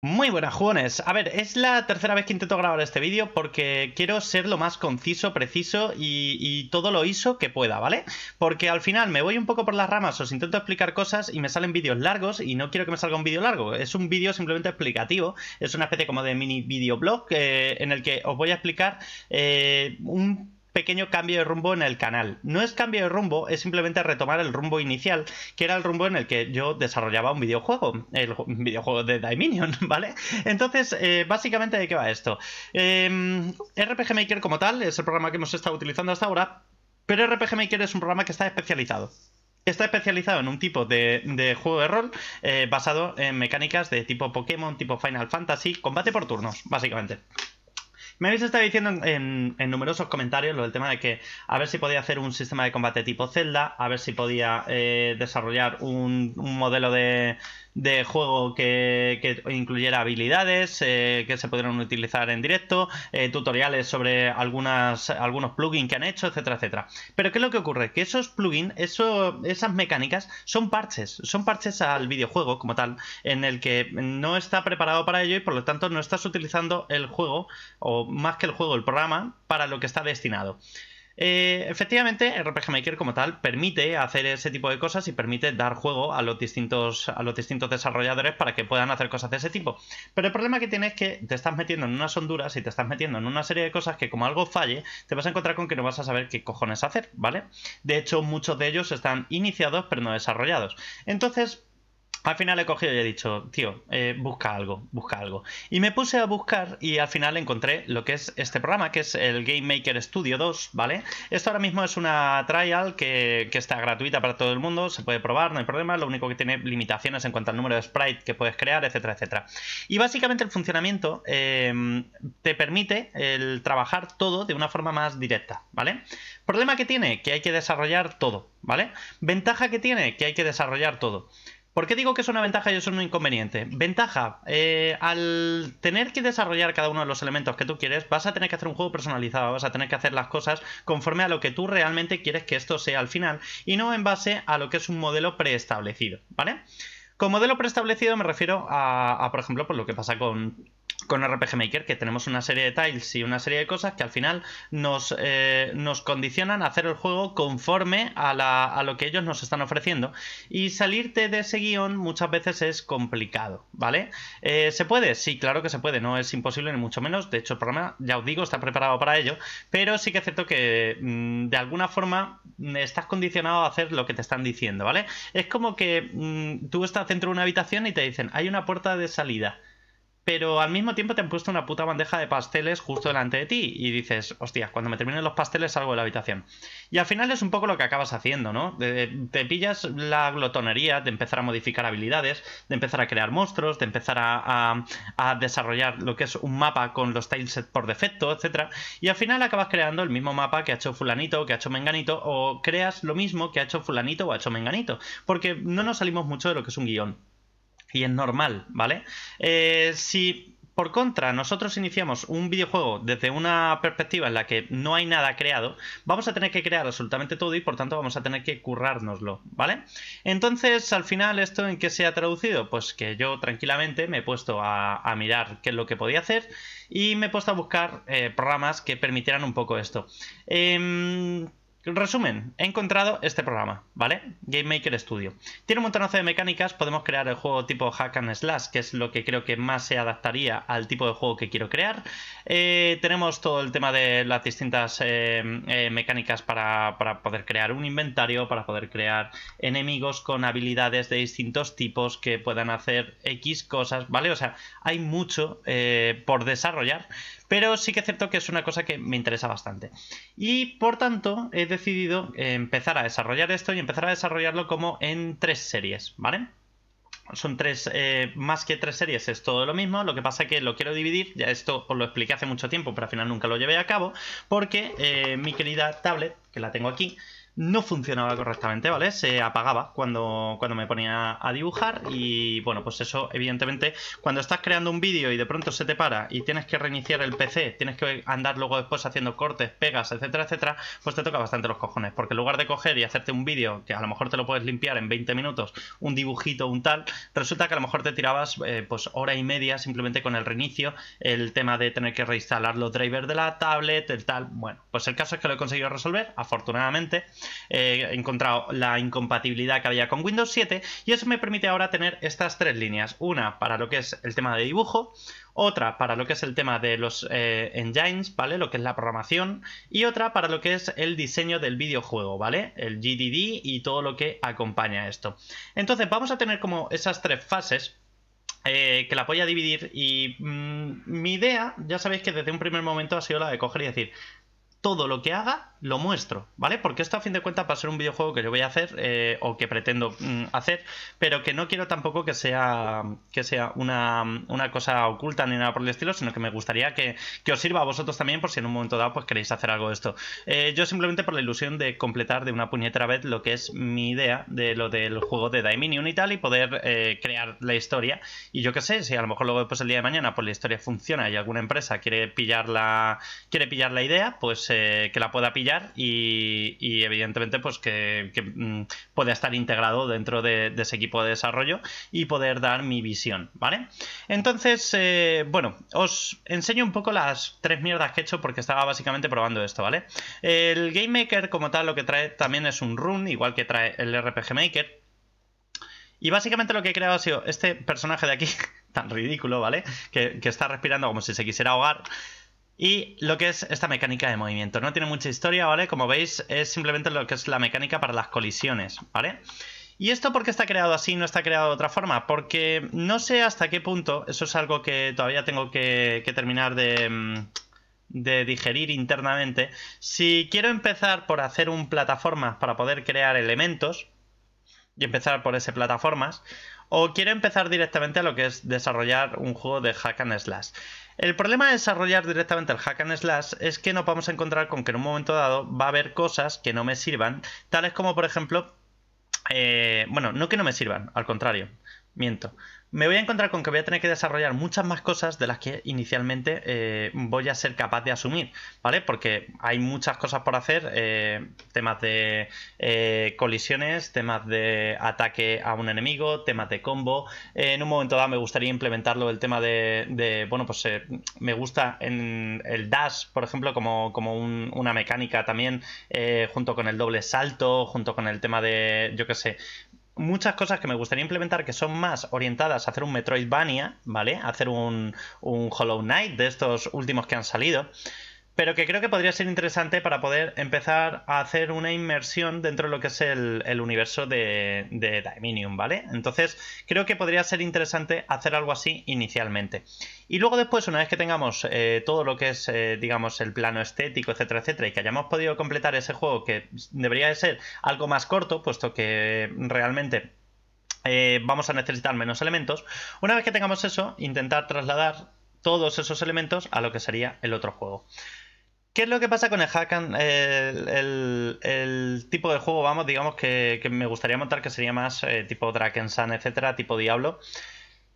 Muy buenas jóvenes. A ver, es la tercera vez que intento grabar este vídeo porque quiero ser lo más conciso, preciso y, todo lo ISO que pueda, ¿vale? Porque al final me voy un poco por las ramas, os intento explicar cosas y me salen vídeos largos y no quiero que me salga un vídeo largo. Es un vídeo simplemente explicativo, es una especie como de mini videoblog eh, en el que os voy a explicar eh, un pequeño cambio de rumbo en el canal. No es cambio de rumbo, es simplemente retomar el rumbo inicial, que era el rumbo en el que yo desarrollaba un videojuego, el videojuego de Minion, ¿vale? Entonces, eh, básicamente, ¿de qué va esto? Em, RPG Maker como tal es el programa que hemos estado utilizando hasta ahora, pero RPG Maker es un programa que está especializado está especializado en un tipo de, juego de rol eh, basado en mecánicas de tipo Pokémon, tipo Final Fantasy, combate por turnos, básicamente. Me habéis estado diciendo en, numerosos comentarios lo del tema de que a ver si podía hacer un sistema de combate tipo Zelda, a ver si podía eh, desarrollar un modelo de, de juego que, que incluyera habilidades eh, que se pudieran utilizar en directo, eh, tutoriales sobre algunas, algunos plugins que han hecho, etcétera, etcétera. Pero ¿qué es lo que ocurre? Que esos plugins, eso, esas mecánicas son parches, son parches al videojuego como tal, en el que no está preparado para ello y por lo tanto no estás utilizando el juego, o más que el juego, el programa, para lo que está destinado. Eh, efectivamente, RPG Maker como tal permite hacer ese tipo de cosas y permite dar juego a los distintos, a los distintos desarrolladores para que puedan hacer cosas de ese tipo. Pero el problema que tienes es que te estás metiendo en unas honduras y te estás metiendo en una serie de cosas que como algo falle, te vas a encontrar con que no vas a saber qué cojones hacer, ¿vale? De hecho, muchos de ellos están iniciados pero no desarrollados. Entonces, al final he cogido y he dicho, tío, eh, busca algo, busca algo. Y me puse a buscar y al final encontré lo que es este programa, que es el Game Maker Studio 2, ¿vale? Esto ahora mismo es una trial que, está gratuita para todo el mundo, se puede probar, no hay problema, lo único que tiene limitaciones en cuanto al número de sprites que puedes crear, etcétera, etcétera. Y básicamente el funcionamiento em, te permite el trabajar todo de una forma más directa, ¿vale? Problema que tiene, que hay que desarrollar todo, ¿vale? Ventaja que tiene, que hay que desarrollar todo. ¿Por qué digo que es una ventaja y es un inconveniente? Ventaja, eh, al tener que desarrollar cada uno de los elementos que tú quieres, vas a tener que hacer un juego personalizado, vas a tener que hacer las cosas conforme a lo que tú realmente quieres que esto sea al final y no en base a lo que es un modelo preestablecido, ¿vale? Con modelo preestablecido me refiero a, por ejemplo, por pues lo que pasa con con RPG Maker, que tenemos una serie de tiles y una serie de cosas que al final nos, eh, nos condicionan a hacer el juego conforme a, lo que ellos nos están ofreciendo. Y salirte de ese guión muchas veces es complicado, ¿vale? Eh, ¿Se puede? Sí, claro que se puede, no es imposible ni mucho menos. De hecho, el programa, ya os digo, está preparado para ello, pero sí que es cierto que mm, de alguna forma mm, estás condicionado a hacer lo que te están diciendo, ¿vale? Es como que mm, tú estás dentro de una habitación y te dicen, hay una puerta de salida pero al mismo tiempo te han puesto una puta bandeja de pasteles justo delante de ti y dices, hostia, cuando me terminen los pasteles salgo de la habitación. Y al final es un poco lo que acabas haciendo, ¿no? te pillas la glotonería de empezar a modificar habilidades, de empezar a crear monstruos, de empezar a, desarrollar lo que es un mapa con los tilesets por defecto, etc. Y al final acabas creando el mismo mapa que ha hecho fulanito, que ha hecho menganito, o creas lo mismo que ha hecho fulanito o ha hecho menganito, porque no nos salimos mucho de lo que es un guión y es normal, ¿vale? Eh, si por contra, nosotros iniciamos un videojuego desde una perspectiva en la que no hay nada creado, vamos a tener que crear absolutamente todo y por tanto vamos a tener que currárnoslo, ¿vale? Entonces, al final, ¿esto en qué se ha traducido? Pues que yo tranquilamente me he puesto a, mirar qué es lo que podía hacer y me he puesto a buscar eh, programas que permitieran un poco esto. Em, Resumen, he encontrado este programa, ¿vale? Game Maker Studio. Tiene un montonazo de mecánicas, podemos crear el juego tipo hack and slash, que es lo que creo que más se adaptaría al tipo de juego que quiero crear. Eh, tenemos todo el tema de las distintas eh, eh, mecánicas para, para, poder crear un inventario, para poder crear enemigos con habilidades de distintos tipos que puedan hacer X cosas, ¿vale? O sea, hay mucho por desarrollar pero sí que es cierto que es una cosa que me interesa bastante. Y por tanto, he decidido empezar a desarrollar esto y empezar a desarrollarlo como en tres series, ¿vale? son tres, eh, más que tres series, es todo lo mismo. Lo que pasa es que lo quiero dividir, ya esto os lo expliqué hace mucho tiempo, pero al final nunca lo llevé a cabo, porque eh, mi querida tablet, que la tengo aquí, no funcionaba correctamente, ¿vale? Se apagaba cuando, cuando me ponía a dibujar y bueno, pues eso evidentemente cuando estás creando un vídeo y de pronto se te para y tienes que reiniciar el PC, tienes que andar luego después haciendo cortes, pegas, etcétera, etcétera, pues te toca bastante los cojones, porque en lugar de coger y hacerte un vídeo que a lo mejor te lo puedes limpiar en 20 minutos, un dibujito, un tal, resulta que a lo mejor te tirabas eh, pues hora y media simplemente con el reinicio, el tema de tener que reinstalar los drivers de la tablet, el tal, bueno, pues el caso es que lo he conseguido resolver, afortunadamente. Eh, he encontrado la incompatibilidad que había con Windows 7 y eso me permite ahora tener estas tres líneas. Una para lo que es el tema de dibujo, otra para lo que es el tema de los eh, engines, ¿vale? Lo que es la programación, y otra para lo que es el diseño del videojuego, ¿vale? El GDD y todo lo que acompaña esto. Entonces vamos a tener como esas tres fases. Eh, que la voy a dividir y mm, mi idea, ya sabéis que desde un primer momento ha sido la de coger y decir, todo lo que haga lo muestro, ¿vale? Porque esto a fin de cuentas va a ser un videojuego que yo voy a hacer eh, o que pretendo mm, hacer, pero que no quiero tampoco que sea, que sea una, una, cosa oculta ni nada por el estilo, sino que me gustaría que, os sirva a vosotros también por si en un momento dado pues queréis hacer algo de esto. Eh, yo simplemente por la ilusión de completar de una puñetera vez lo que es mi idea de lo del juego de Daiminion y tal y poder eh, crear la historia y yo qué sé, si a lo mejor luego después pues, el día de mañana pues la historia funciona y alguna empresa quiere pillar la, quiere pillar la idea, pues que la pueda pillar y, evidentemente pues que, mm, puede estar integrado dentro de, ese equipo de desarrollo y poder dar mi visión, ¿vale? Entonces, eh, bueno, os enseño un poco las tres mierdas que he hecho porque estaba básicamente probando esto, ¿vale? El Game Maker como tal lo que trae también es un run, igual que trae el RPG Maker. Y básicamente lo que he creado ha sido este personaje de aquí, tan ridículo, ¿vale? que está respirando como si se quisiera ahogar. Y lo que es esta mecánica de movimiento. No tiene mucha historia, ¿vale? Como veis, es simplemente lo que es la mecánica para las colisiones, ¿vale? ¿Y esto por qué está creado así y no está creado de otra forma? Porque no sé hasta qué punto, eso es algo que todavía tengo que, terminar mm, de digerir internamente, si quiero empezar por hacer un plataforma para poder crear elementos, y empezar por ese plataformas, o quiero empezar directamente a lo que es desarrollar un juego de hack and slash. El problema de desarrollar directamente el hack and slash es que nos vamos a encontrar con que en un momento dado va a haber cosas que no me sirvan, tales como por ejemplo, eh, bueno, no que no me sirvan, al contrario, miento. Me voy a encontrar con que voy a tener que desarrollar muchas más cosas de las que inicialmente eh, voy a ser capaz de asumir, ¿vale? Porque hay muchas cosas por hacer, eh, temas de eh, colisiones, temas de ataque a un enemigo, temas de combo. en un momento dado me gustaría implementarlo el tema de, bueno, pues me gusta en el dash, por ejemplo, como, como una mecánica también, junto con el doble salto, junto con el tema de, yo qué sé, muchas cosas que me gustaría implementar que son más orientadas a hacer un Metroidvania, ¿vale? hacer un, un Hollow Knight de estos últimos que han salido pero que creo que podría ser interesante para poder empezar a hacer una inmersión dentro de lo que es el, universo de, de ¿vale? Entonces, creo que podría ser interesante hacer algo así inicialmente. Y luego después, una vez que tengamos eh, todo lo que es, eh, digamos, el plano estético, etcétera, etcétera, y que hayamos podido completar ese juego que debería de ser algo más corto, puesto que realmente eh, vamos a necesitar menos elementos, una vez que tengamos eso, intentar trasladar todos esos elementos a lo que sería el otro juego. ¿Qué es lo que pasa con el hack el, tipo de juego, vamos, digamos, que, me gustaría montar, que sería más eh, tipo tipo Sun, etcétera, tipo Diablo?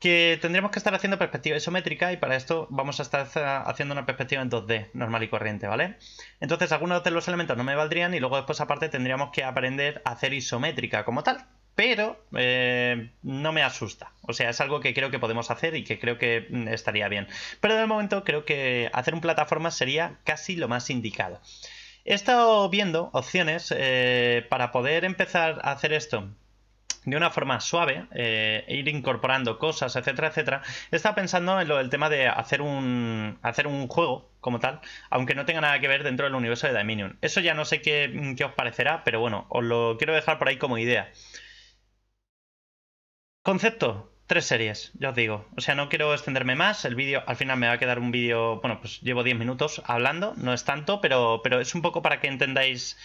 Que tendríamos que estar haciendo perspectiva isométrica y para esto vamos a estar haciendo una perspectiva en 2D, normal y corriente, ¿vale? Entonces algunos de los elementos no me valdrían y luego después aparte tendríamos que aprender a hacer isométrica como tal, pero eh, no me asusta. O sea, es algo que creo que podemos hacer y que creo que mm, estaría bien. Pero de momento creo que hacer un plataforma sería casi lo más indicado. He estado viendo opciones eh, para poder empezar a hacer esto de una forma suave, eh, ir incorporando cosas, etcétera, etcétera. estado pensando en lo del tema de hacer un, hacer un juego como tal, aunque no tenga nada que ver dentro del universo de Dominion. Eso ya no sé qué, mm, qué os parecerá, pero bueno, os lo quiero dejar por ahí como idea. Concepto, tres series, ya os digo. O sea, no quiero extenderme más. El vídeo, al final me va a quedar un vídeo, bueno, pues llevo 10 minutos hablando, no es tanto, pero, pero es un poco para que entendáis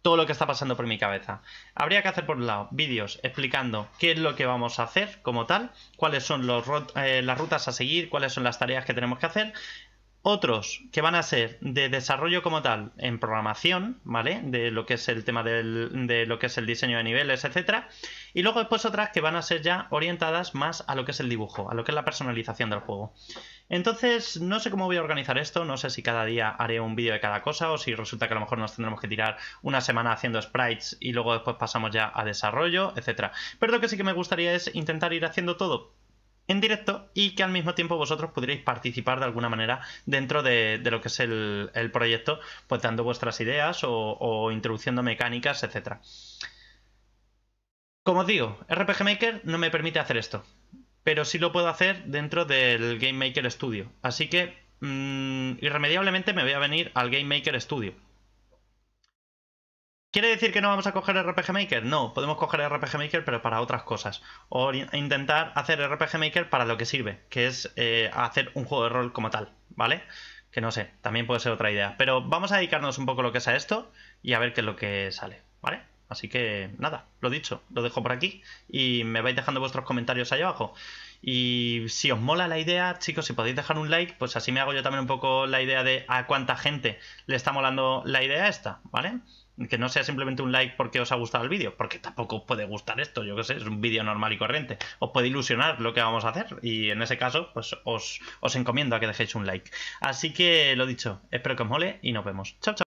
todo lo que está pasando por mi cabeza. Habría que hacer por un lado vídeos explicando qué es lo que vamos a hacer como tal, cuáles son eh, las rutas a seguir, cuáles son las tareas que tenemos que hacer, otros que van a ser de desarrollo como tal en programación, ¿vale? De lo que es el tema de lo que es el diseño de niveles, etcétera. Y luego después otras que van a ser ya orientadas más a lo que es el dibujo, a lo que es la personalización del juego. Entonces, no sé cómo voy a organizar esto, no sé si cada día haré un vídeo de cada cosa o si resulta que a lo mejor nos tendremos que tirar una semana haciendo sprites y luego después pasamos ya a desarrollo, etcétera. Pero lo que sí que me gustaría es intentar ir haciendo todo en directo y que al mismo tiempo vosotros pudierais participar de alguna manera dentro de, lo que es el, proyecto, pues dando vuestras ideas o, introduciendo mecánicas, etc. Como os digo, RPG Maker no me permite hacer esto, pero sí lo puedo hacer dentro del Game Maker Studio. Así que mm, irremediablemente me voy a venir al Game Maker Studio. ¿Quiere decir que no vamos a coger RPG Maker? No, podemos coger RPG Maker pero para otras cosas. O intentar hacer RPG Maker para lo que sirve, que es eh, hacer un juego de rol como tal, ¿vale? Que no sé, también puede ser otra idea. Pero vamos a dedicarnos un poco lo que es a esto y a ver qué es lo que sale, ¿vale? Así que nada, lo dicho, lo dejo por aquí y me vais dejando vuestros comentarios ahí abajo. Y si os mola la idea, chicos, si podéis dejar un like, pues así me hago yo también un poco la idea de a cuánta gente le está molando la idea esta, ¿vale? que no sea simplemente un like porque os ha gustado el vídeo, porque tampoco os puede gustar esto, yo que sé, es un vídeo normal y corriente. Os puede ilusionar lo que vamos a hacer y en ese caso, pues os, os encomiendo a que dejéis un like. Así que lo dicho, espero que os mole y nos vemos. Chao, chao.